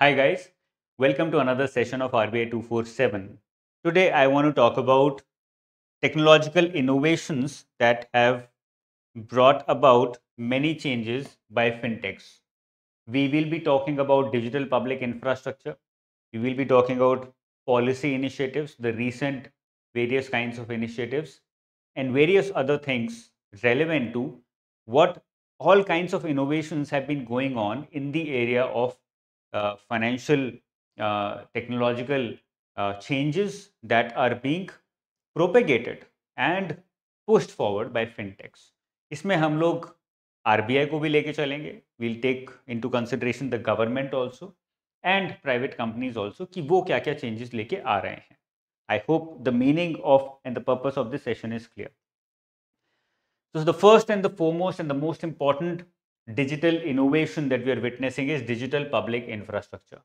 Hi guys, welcome to another session of RBI 247. Today I want to talk about technological innovations that have brought about many changes by fintechs. We will be talking about digital public infrastructure. We will be talking about policy initiatives, the recent various kinds of initiatives and various other things relevant to what all kinds of innovations have been going on in the area of uh, financial uh, technological uh, changes that are being propagated and pushed forward by fintechs. इसमें हम लोग RBI को भी लेके चलेंगे consideration, take government consideration the government companies and private companies changes कि वो क्या क्या चेंजेस लेके आ रहे हैं I hope the meaning of and the of this session is clear So the first and the foremost and the most important digital innovation that we are witnessing is digital public infrastructure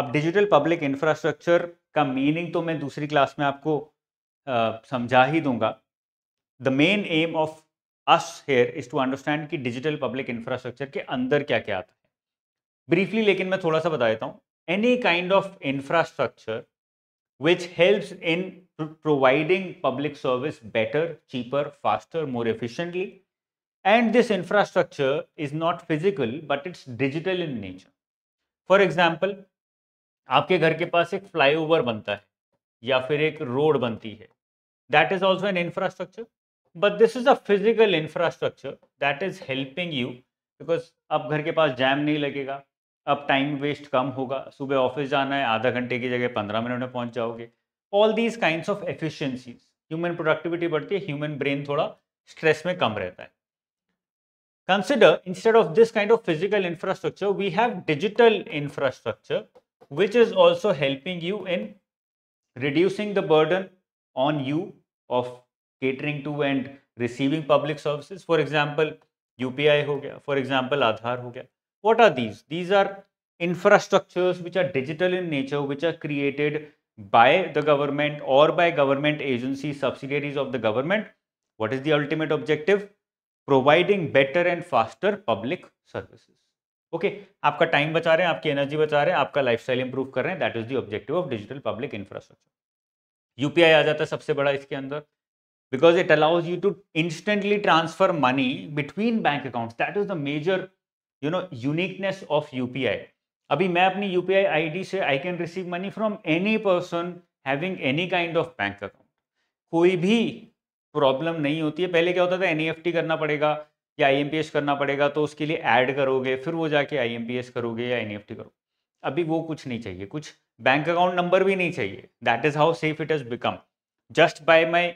अब digital public infrastructure का meaning तो मैं दूसरी class में आपको समझा ही दूंगा the main aim of us here is to understand कि डिजिटल पब्लिक इंफ्रास्ट्रक्चर के अंदर क्या क्या आता है ब्रीफली लेकिन मैं थोड़ा सा बता देता हूँ any kind of infrastructure which helps in providing public service better cheaper faster more efficiently And this infrastructure is not physical, but it's digital in nature. For example, आपके घर के पास एक फ्लाईओवर बनता है या फिर एक रोड बनती है that is also an infrastructure but this is a physical infrastructure that is helping you because अब घर के पास जैम नहीं लगेगा अब टाइम वेस्ट कम होगा सुबह ऑफिस जाना है आधा घंटे की जगह पंद्रह मिनट में पहुंच जाओगे all these kind of efficiencies human productivity बढ़ती है ह्यूमन ब्रेन थोड़ा स्ट्रेस में कम रहता है Consider instead of this kind of physical infrastructure, we have digital infrastructure, which is also helping you in reducing the burden on you of catering to and receiving public services. For example, UPI ho gaya, for example, Aadhaar ho gaya. What are these? These are infrastructures which are digital in nature, which are created by the government or by government agencies, subsidiaries of the government. What is the ultimate objective? Providing better and faster public services okay okay, आपका time बचा रहे हैं आपकी energy बचा रहे हैं आपका lifestyle improve कर रहे हैं that is the objective of digital public infrastructure UPI आ जाता है सबसे बड़ा इसके अंदर because it allows you to instantly transfer money between bank accounts that is the major you know uniqueness of U अभी मैं अपनी यूपीआई पी से I can receive money from any person having any kind of bank account कोई भी problem नहीं होती है पहले क्या होता था एन e करना पड़ेगा या आई करना पड़ेगा तो उसके लिए ऐड करोगे फिर वो जाके आई करोगे या एन e करोगे अभी वो कुछ नहीं चाहिए कुछ बैंक अकाउंट नंबर भी नहीं चाहिए that is how safe it is become just by my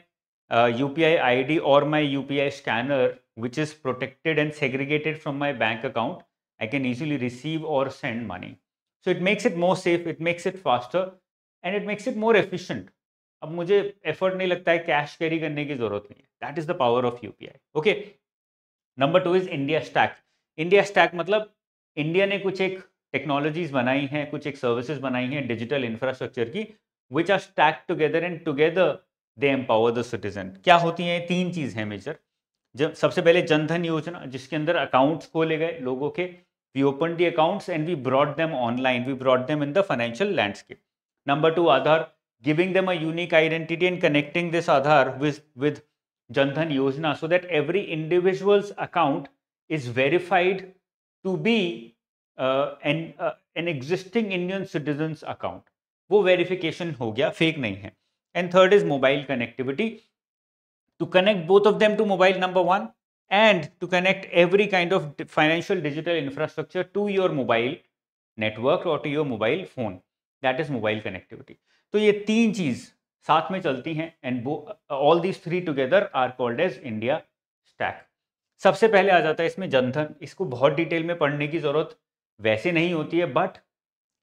U P I I D और my U P I scanner which is protected and segregated from my bank account I can easily receive और send money so it makes it more safe it makes it faster and it makes it more efficient अब मुझे effort नहीं लगता है cash carry करने की जरूरत नहीं है that is the power of UPI okay number two is India stack India stack मतलब इंडिया ने कुछ एक टेक्नोलॉजीज बनाई हैं कुछ एक सर्विसेज बनाई हैं डिजिटल इंफ्रास्ट्रक्चर की which are stack together and together they empower the citizen क्या होती हैं तीन चीज़ है मेजर जब सबसे पहले जनधन योजना जिसके अंदर अकाउंट्स खोले गए लोगों के we open the accounts and we brought them online we brought them in the financial landscape number two Aadhaar giving them a unique identity and connecting this Aadhaar with, with Jandhan Yojana so that every individual's account is verified to be uh, an, uh, an existing Indian citizen's account. वो verification हो गया fake नहीं है And third is mobile connectivity to connect both of them to mobile number one and to connect every kind of financial digital infrastructure to your mobile network or to your mobile phone. That is mobile connectivity. तो ये तीन चीज़ साथ में चलती हैं and all these three together are called as India stack सबसे पहले आ जाता है इसमें जनधन इसको बहुत डिटेल में पढ़ने की ज़रूरत वैसे नहीं होती है बट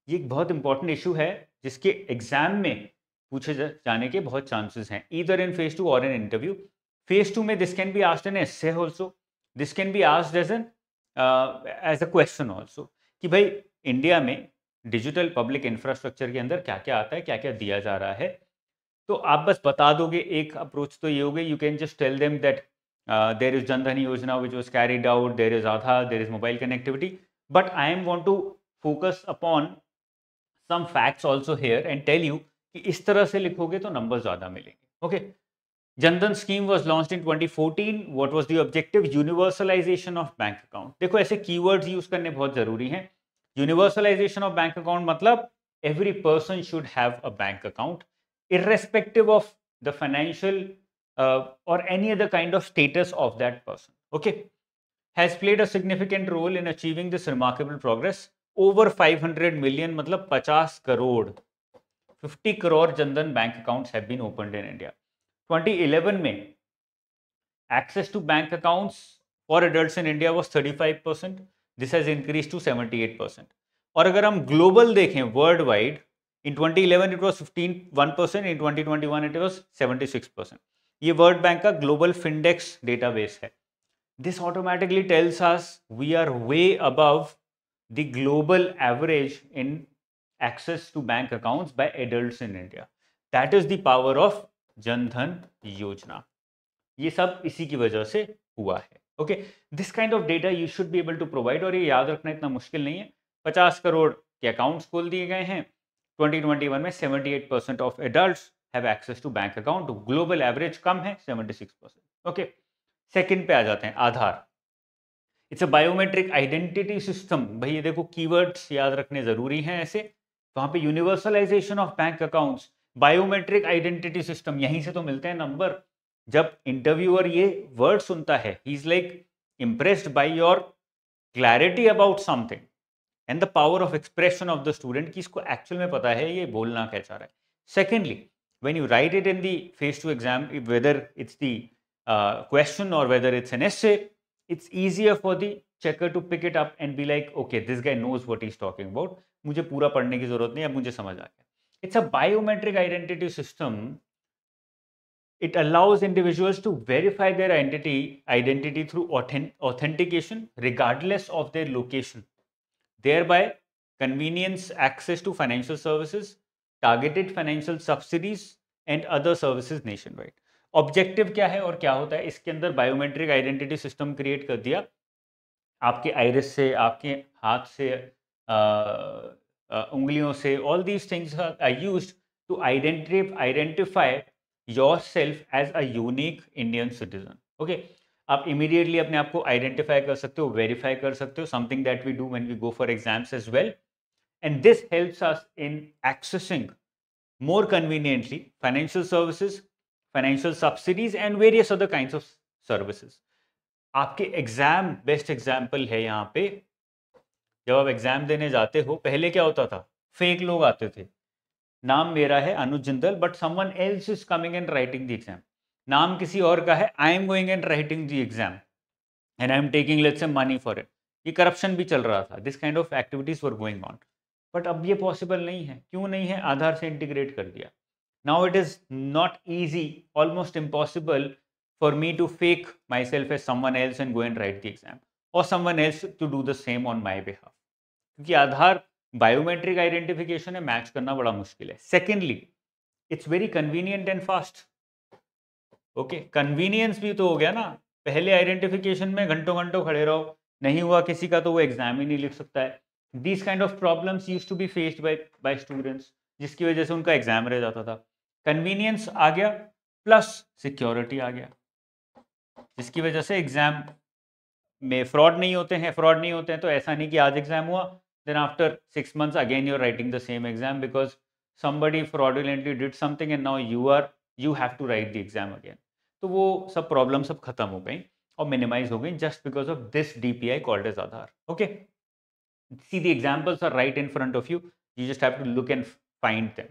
ये एक बहुत इंपॉर्टेंट इशू है जिसके एग्जाम में पूछे जाने के बहुत चांसेस हैं ईदर इन फेज टू और इन इंटरव्यू फेज टू में this can be asked an as also this can be asked as an as a question also कि भाई इंडिया में डिजिटल पब्लिक इंफ्रास्ट्रक्चर के अंदर क्या क्या आता है क्या क्या दिया जा रहा है तो आप बस बता दोगे एक अप्रोच तो ये गई you can just tell them that there is Jan Dhan योजना which was carried out there is आधा there is mobile connectivity but I am want to focus upon some facts also hair and tell you कि इस तरह से लिखोगे तो number ज़्यादा मिलेंगे okay Jan Dhan scheme was launch in twenty fourteen was the objective universalization of bank account देखो ऐसे की वर्ड यूज करने बहुत जरूरी हैं यूनिवर्सलाइजेशन of bank account, मतलब every person should have a bank account, irrespective of the financial uh, or any other kind of status of that person okay has played a significant role in achieving this remarkable progress over 500 million matlab 50 crore 50 crore jandan bank accounts have been opened in india 2011 mein access to bank accounts for adults in india was 35% this has increase to 78 percent और अगर हम global देखें world wide in 2011 it was fifteen one percent in 2021 it was 76 percent ये world bank का global फिनडेक्स database है this automatically tales us we are way above the global average in excess to bank accounts bye adult in India that is the power of Jan Dhan योजना ये सब इसी की वजह से हुआ है okay this kind of data you should be able to provide और ये याद रखना इतना मुश्किल नहीं है पचास करोड़ के अकाउंट्स खोल दिए गए हैं 2021 में 78 percent of adult have access to bank account global average कम है 76 परसेंट ओके सेकेंड पे आ जाते हैं Aadhaar it's a biometric identity system भाई ये देखो कीवर्ड्स याद रखने जरूरी हैं ऐसे तो वहां पे universalisation of bank accounts biometric identity system यहीं से तो मिलते हैं नंबर जब इंटरव्यूअर ये वर्ड सुनता है he is like impressed by your clarity about something and the power of expression of the student कि इसको एक्चुअल में पता है ये बोलना क्या चाह रहा है secondly when you write it in the phase two exam whether it's the question और whether it's an as it's easier for the checker to pick it up and be like okay this guy knows what is talking about मुझे पूरा पढ़ने की जरूरत नहीं अब मुझे समझ आ गया it's a biometric identity system It allows individuals to verify their identity, identity through authentic authentication regardless of their location. Thereby, convenience access to financial services, targeted financial subsidies and other services nationwide. Objective क्या है और क्या होता है इसके Create biometric identity system create कर दिया आपके आइरिस से आपके हाथ से आ, आ, उंगलियों से all these things are used to identify yourself as a unique Indian citizen okay आप इमीडिएटली अपने आप को आइडेंटिफाई कर सकते हो वेरीफाई कर सकते हो something that we do when we go for exams as well and this helps us in accessing more conveniently financial services financial subsidies and various other kind of services आपके exam best example है यहाँ पे जब आप exam देने जाते हो पहले क्या होता था फेक लोग आते थे नाम मेरा है Anuj Jindal but someone else is coming and writing the exam नाम किसी और का है I am going and writing the exam and I am taking let's say money for it ये करप्शन भी चल रहा था this kind of activities were going on but अब ये पॉसिबल नहीं है क्यों नहीं है आधार से इंटीग्रेट कर दिया now it is not easy almost impossible for me to fake myself as someone else and go and write the exam और someone else to do the same on my behalf क्योंकि Aadhaar biometric identification है match करना बड़ा मुश्किल है secondly it's very convenient and fast okay convenience भी तो हो गया ना पहले आइडेंटिफिकेशन में घंटों घंटों खड़े रहो नहीं हुआ किसी का तो वो एग्जाम ही नहीं लिख सकता है this kind of problems used to be faced by by students जिसकी वजह से उनका एग्जाम रह जाता था कन्वीनियंस आ गया प्लस सिक्योरिटी आ गया जिसकी वजह से एग्जाम में फ्रॉड नहीं होते हैं फ्रॉड नहीं होते हैं तो ऐसा नहीं कि आज एग्जाम हुआ Then after six months, again you're writing the same exam because somebody fraudulently did something and now you are you have to write the exam again. तो वो सब प्रॉब्लम सब खत्म हो गई और मिनिमाइज हो गई just because of this D P I called as Aadhaar okay see the examples are right in front of you you just have to look and find them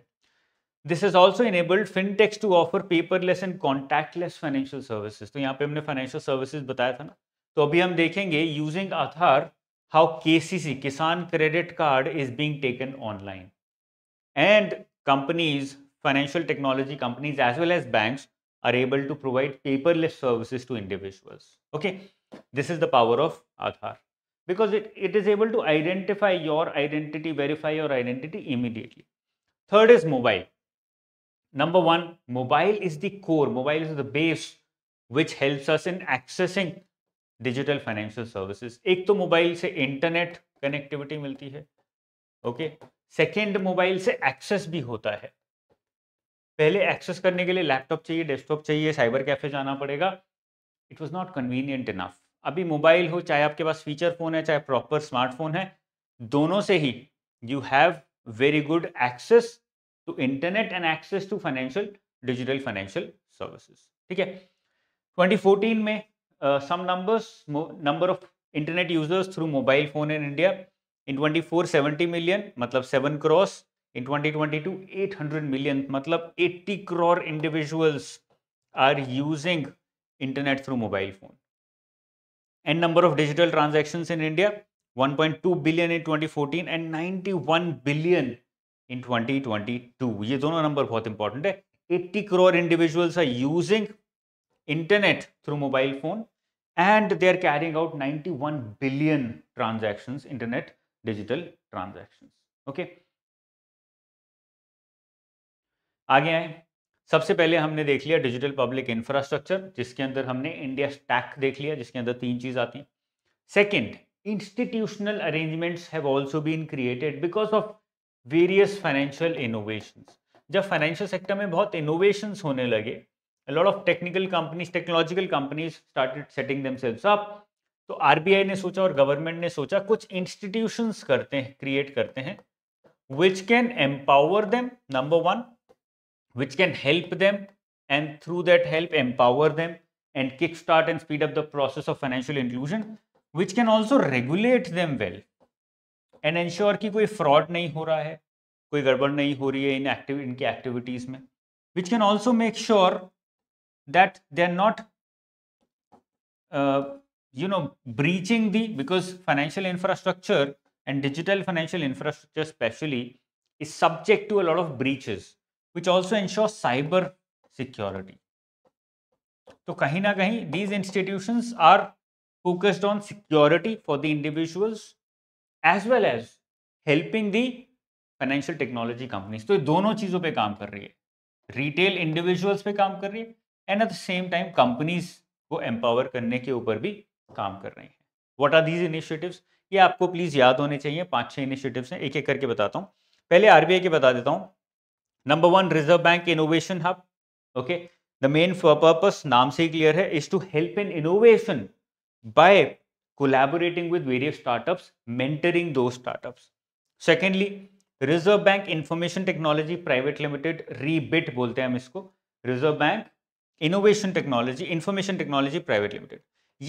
this is also enabled fintechs to offer paperless and contactless financial services तो यहाँ पे हमने financial services बताया था ना तो अभी हम देखेंगे using Aadhaar how KCC, Kisan Credit Card, is being taken online. And companies, financial technology companies, as well as banks, are able to provide paperless services to individuals. Okay, this is the power of Aadhaar because it, it is able to identify your identity, verify your identity immediately. Third is mobile. Number one, mobile is the core, mobile is the base which helps us in accessing digital financial services एक तो mobile से internet connectivity मिलती है okay second mobile से access भी होता है पहले एक्सेस करने के लिए लैपटॉप चाहिए डेस्कटॉप चाहिए साइबर कैफे जाना पड़ेगा it was not convenient enough अभी मोबाइल हो चाहे आपके पास फीचर फ़ोन है चाहे प्रॉपर स्मार्टफोन है दोनों से ही you have very good access to internet and access to financial digital financial services ठीक है 2014 में uh, some numbers number of internet users through mobile phone in India in 24 70 million matlab 7 crores in 2022 800 million matlab 80 crore individuals are using internet through mobile phone and number of digital transactions in India 1.2 billion in 2014 and 91 billion in 2022 ye dono number bahut important hai 80 crore individuals are using internet through mobile phone and they are carrying out 91 billion transactions internet digital transactions okay आगे आए सबसे पहले हमने देख लिया digital public infrastructure जिसके अंदर हमने इंडिया स्टैक देख लिया जिसके अंदर तीन चीज आती है second institutional arrangements have also been created because of various financial innovations जब फाइनेंशियल सेक्टर में बहुत इनोवेशंस होने लगे a lot of technical companies technological companies started setting themselves up so rbi ne socha aur government ne socha kuch institutions karte hain create karte hain which can empower them number 1 which can help them and through that help empower them and kick start and speed up the process of financial inclusion, which can also regulate them well and ensure ki koi fraud nahi ho raha hai koi gadbad nahi ho rahi hai in active inki activities mein which can also make sure that they are not uh, you know breaching the because financial infrastructure and digital financial infrastructure especially is subject to a lot of breaches which also ensures cyber security so kahin na kahin these institutions are focused on security for the individuals as well as helping the financial technology companies. So, dono चीज़ों पे काम कर रही है and at the same time companies को empower करने के ऊपर भी काम कर रहे हैं वॉट आर दीज इनिशियटिव ये आपको प्लीज़ याद होने चाहिए पांच छह इनिशियटिव हैं एक एक करके बताता हूँ पहले आरबीआई के बता देता हूँ number one reserve bank innovation hub okay the main purpose नाम से ही क्लियर है is to help in innovation by collaborating with various startups mentoring to startups secondly reserve bank information technology private limited ReBIT बोलते हैं हम इसको reserve bank innovation technology information technology private limited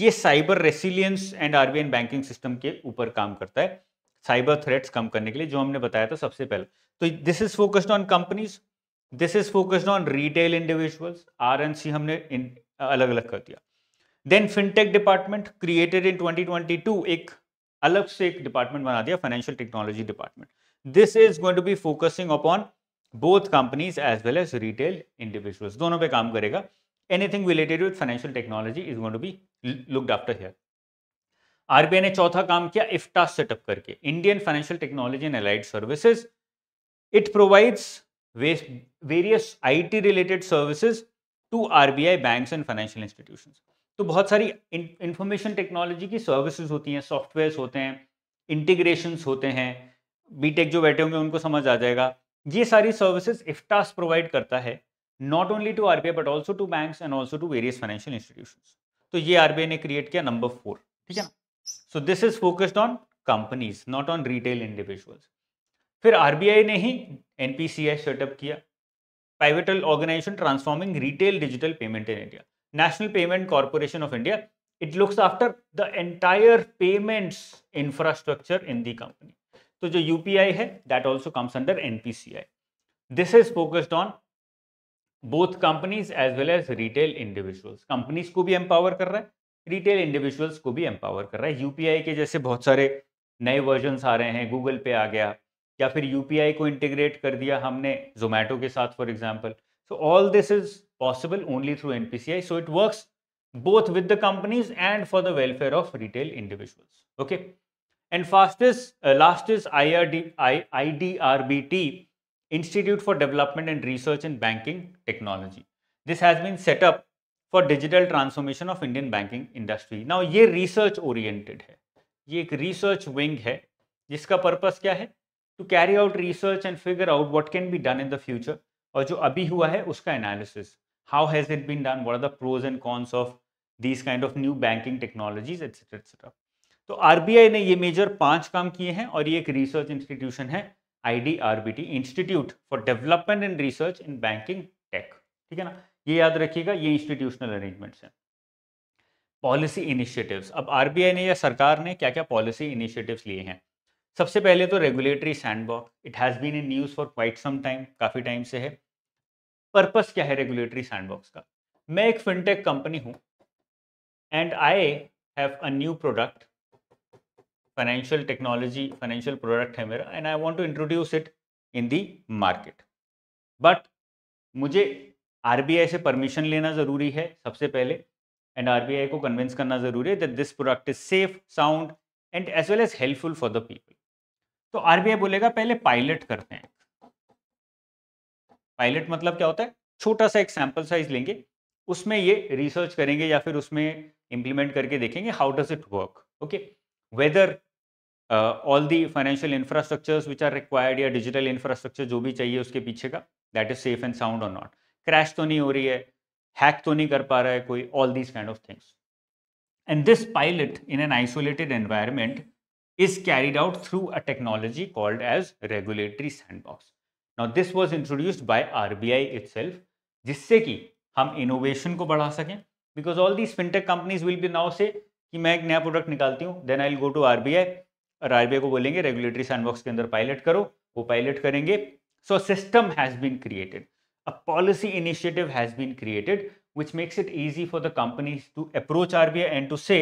ये cyber resilience and RBI banking system के ऊपर काम करता है साइबर थ्रेट्स कम करने के लिए जो हमने बताया था सबसे पहले तो this is focused on companies this is focused on retail individuals R N C हमने अलग अलग कर दिया then fintech department created in 2022 एक अलग से एक डिपार्टमेंट बना दिया financial technology department this is going to be focusing upon both companies as well as retail individuals दोनों पे काम करेगा anything related with financial technology is going to be looked after here RBI ने चौथा काम किया इफ्टा सेटअप करके Indian financial technology and allied services it provides various IT related services to RBI banks and financial institutions तो बहुत सारी information technology की services होती हैं सॉफ्टवेयर्स होते हैं इंटीग्रेशन होते हैं बीटेक जो बैठे होंगे उनको समझ आ जाएगा ये सारी सर्विसेज इफ्टास प्रोवाइड करता है not only to RBI but also to bank and also to various financial institution तो ये आरबीआई ने क्रिएट किया नंबर फोर ठीक है so this is focused on companies not on retail individuals फिर आरबीआई ने ही एनपीसीआई सेटअप किया private organization transforming retail digital payment in India National Payment Corporation of India it looks after the entire payments infrastructure in the company तो जो UPI है that also comes under NPCI this is focused on both companies as well as retail individuals companies को भी empower कर रहा है retail individuals को भी एम्पावर कर रहा है यूपीआई के जैसे बहुत सारे नए वर्जन आ रहे हैं गूगल पे आ गया या फिर यूपीआई को इंटीग्रेट कर दिया हमने जोमेटो के साथ for example so all this is possible only through an so it work both with the for the welfare of retail individuals okay and fast is last is I R D I I D R B T Institute for Development and Research in Banking Technology. This has been set up for digital transformation of Indian banking industry. Now ये research oriented है ये एक research wing है जिसका purpose क्या है to carry out research and figure out what can be done in the future और जो अभी हुआ है उसका analysis. How has it been done? What are the pros and cons of these kind of new banking technologies, etc. etc. तो RBI ने ये major पांच काम किए हैं और ये एक रिसर्च इंस्टीट्यूशन है IDRBT institute for development and research in banking tech ठीक है ना ये याद रखिएगा ये इंस्टीट्यूशनल अरेंजमेंट्स हैं पॉलिसी इनिशिएटिव्स अब आरबीआई ने या सरकार ने क्या क्या पॉलिसी इनिशिएटिव्स लिए हैं सबसे पहले तो regulatory sandbox it has been in news for quite some time काफ़ी टाइम से है पर्पस क्या है रेगुलेटरी सैंडबॉक्स का मैं एक फिनटेक कंपनी हूं and I have a new product financial technology financial product है मेरा and I want to introduce it in the market but मुझे आर बी आई से परमिशन लेना ज़रूरी है सबसे पहले एंड आर बी आई को कन्विंस करना ज़रूरी है that this product is safe sound and as well as helpful for the people तो आर बी आई बोलेगा पहले पायलट करते हैं पायलट मतलब क्या होता है छोटा सा एक सैम्पल साइज लेंगे उसमें ये रिसर्च करेंगे या फिर उसमें इम्प्लीमेंट करके देखेंगे how does it work okay whether uh, all the financial infrastructures which are required या digital infrastructure जो भी चाहिए उसके पीछे का that is safe and sound or not crash तो नहीं हो रही है hack तो नहीं कर पा रहा है कोई all these kind of things and this pilot in an isolated environment is carried out through a technology called as regulatory sandbox now this was introduced by RBI itself जिससे कि हम innovation को बढ़ा सकें because all these fintech companies will be now say कि मैं एक नया प्रोडक्ट निकालती हूँ then I will go to R और आर को बोलेंगे रेगुलेटरी सैंडबॉक्स के अंदर पायलट करो वो पायलट करेंगे so system has been created a policy initiative has been created which makes it easy for the company to approach R and to say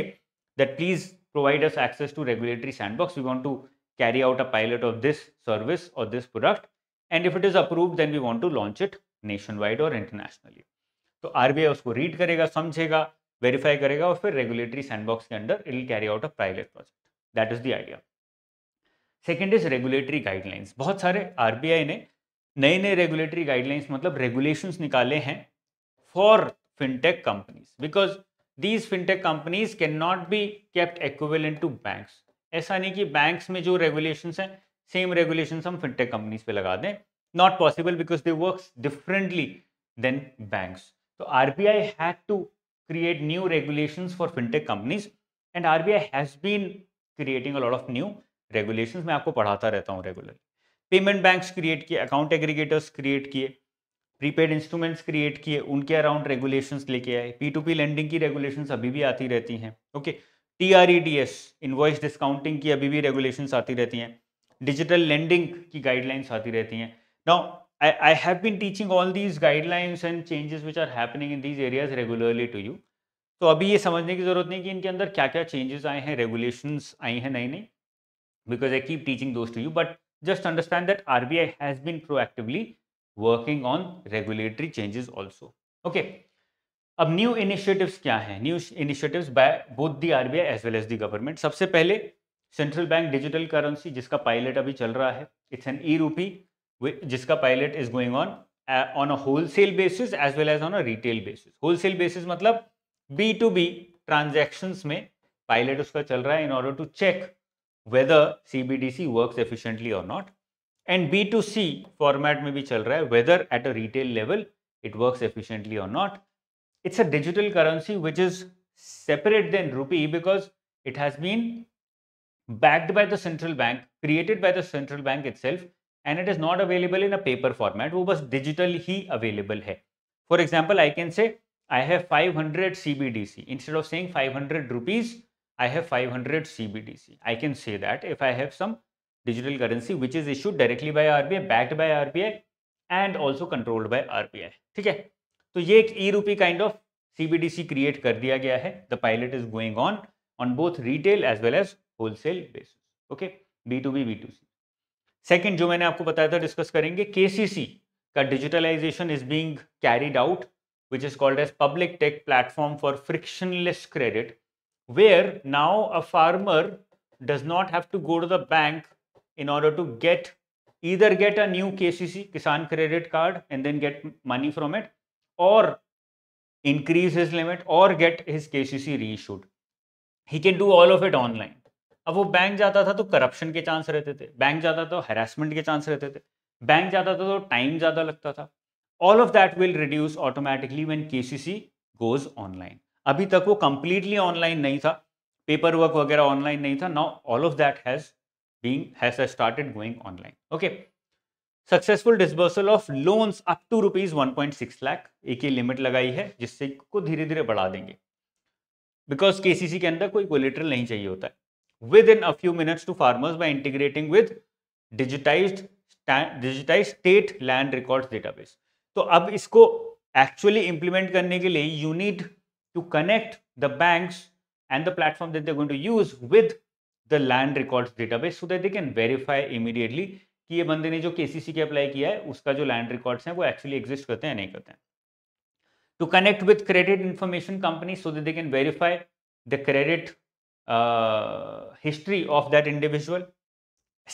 that please provide us access to regulatory sandbox we want to carry out a pilot of this service और this product and if it is approve then we want to launch it nationwide और internationally तो R B I उसको read करेगा समझेगा verify करेगा और फिर regulatory sandbox के अंदर it will carry out a private project that is the idea second is regulatory guidelines बहुत सारे आर ने नए नए रेगुलेटरी गाइडलाइंस मतलब रेगुलेशंस निकाले हैं for fintech companies because these fintech companies can not be kept equivalent to banks ऐसा नहीं कि बैंक्स में जो रेगुलेशंस हैं सेम रेगुलेशंस हम फिनटेक कंपनीज पे लगा दें not possible because they work differently than banks तो R B I had to create new regulations for fintech companies and RBI has been creating a lot of new regulations मैं आपको पढ़ाता रहता हूँ regularly payment banks create किए account aggregators create किए prepaid instruments create किए उनके around regulations लेके आए पी टू पी लेंडिंग की रेगुलेशंस अभी भी आती रहती हैं okay T R E D S invoice discounting की अभी भी रेगुलेशंस आती रहती हैं डिजिटल लेंडिंग की गाइडलाइंस आती रहती हैं now I, I have been teaching all these guidelines and changes which are happening in these areas regularly to you. तो अभी ये समझने की ज़रूरत नहीं कि इनके अंदर क्या क्या चेंजेस आए हैं रेगुलेशन आई हैं नई नई because I keep teaching those you but just understand that R B I has been proactively working on regulatory changes also okay अब न्यू इनिशिएटिव्स क्या हैं new initiatives by both the R B I as well as the government सबसे पहले central bank digital currency जिसका pilot अभी चल रहा है इट्स एन ई रूपी जिसका pilot is going on on a wholesale basis as well as on a retail basis wholesale basis मतलब B to B transaction में पायलट उसका चल रहा है in order to check whether C B D C work efficiently or not and B to C format में भी चल रहा है whether at a retail level it work efficiently or not it's a digital currency which is separate than rupee because it has been backed by the central bank created by the central bank itself and it is not available in a paper format वो was digital hi available है For example, I can say I have 500 CBDC. Instead of saying 500 rupees, I have 500 CBDC. I can say that if I have some digital currency which is issued directly by RBI, backed by RBI and also controlled by RBI. ठीक है तो ये एक ई रूपी CBDC create कर दिया गया The pilot is going on on both retail as well as wholesale basis. Okay. B two B, B two C. Second जो मैंने आपको बताया था डिस्कस करेंगे केसीसी का digitalisation is being carried out which is called as public tech platform for frictionless credit where now a farmer does not have to go to the bank in order to get either get a new K C C Kisan credit card and then get money from it और increase his limit और get his K C C reissued he can do all of it online अब वो bank जाता था तो corruption के chance रहते थे बैंक जाता तो हेरासमेंट के चांस रहते थे बैंक जाता था तो टाइम ज़्यादा लगता था all of that will reduce automatically when KCC goes online अभी तक वो कंप्लीटली ऑनलाइन नहीं था पेपर वर्क वगैरह ऑनलाइन नहीं था now all of that has being has started going online okay successful disbursal of loans up to rupees one point six lakh एक ही लिमिट लगाई है जिससे को धीरे धीरे बढ़ा देंगे बिकॉज केसीसी के अंदर कोई कोलेटर नहीं चाहिए होता है within a few minutes to farmers by integrating with digitise digitise state land record database तो अब इसको एक्चुअली इंप्लीमेंट करने के लिए you need to connect the bank and the platform that going to use with the land record database so that they can verify immediately कि ये बंदे ने जो के सी के अप्लाई किया है उसका जो लैंड रिकॉर्ड्स हैं वो एक्चुअली एग्जिस्ट करते हैं नहीं करते हैं to connect with credit information company so that they can verify the credit history of that individual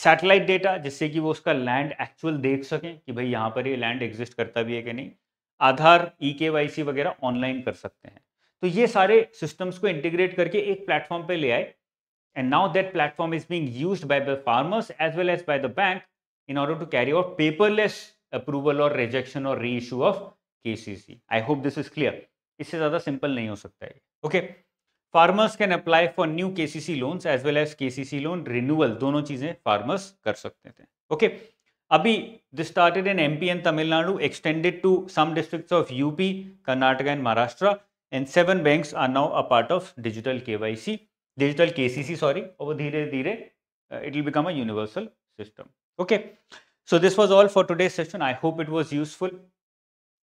satellite data जिससे कि वो उसका लैंड एक्चुअल देख सकें कि भाई यहाँ पर ये लैंड एग्जिस्ट करता भी है कि नहीं आधार ई के वाई सी वगैरह ऑनलाइन कर सकते हैं तो ये सारे सिस्टम्स को इंटीग्रेट करके एक प्लेटफॉर्म पे ले आए and now that platform is being used by the farmers as well as by the bank in order to carry out paperless approval और रिजेक्शन और री of K C C I hope this is clear इससे ज़्यादा simple नहीं हो सकता है okay okay. Farmers can apply for new KCC loans as well as KCC loan renewal दोनों चीजें फार्मर्स कर सकते थे ओके okay? अभी this started in MP and Tamil Nadu extended to some districts of UP Karnataka and Maharashtra and seven banks are now a part of digital KYC digital KCC sorry और वो धीरे धीरे it will become a universal system okay so this was all for today session I hope it was useful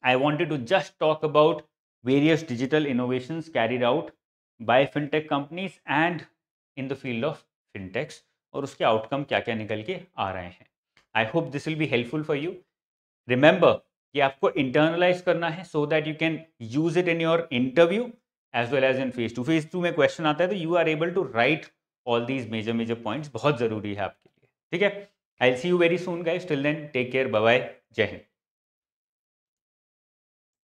I wanted to just talk about various digital innovations carried out by fintech companies and in the field of fintechs और उसके outcome क्या क्या निकल के आ रहे हैं I hope this will be helpful for you remember कि आपको इंटरनलाइज करना है so that you can use it in your interview as well as in face to face टू में क्वेश्चन आता है तो you are able to write all these major major points बहुत जरूरी है आपके लिए ठीक है I see you very soon guys till then take care bye जय हिंद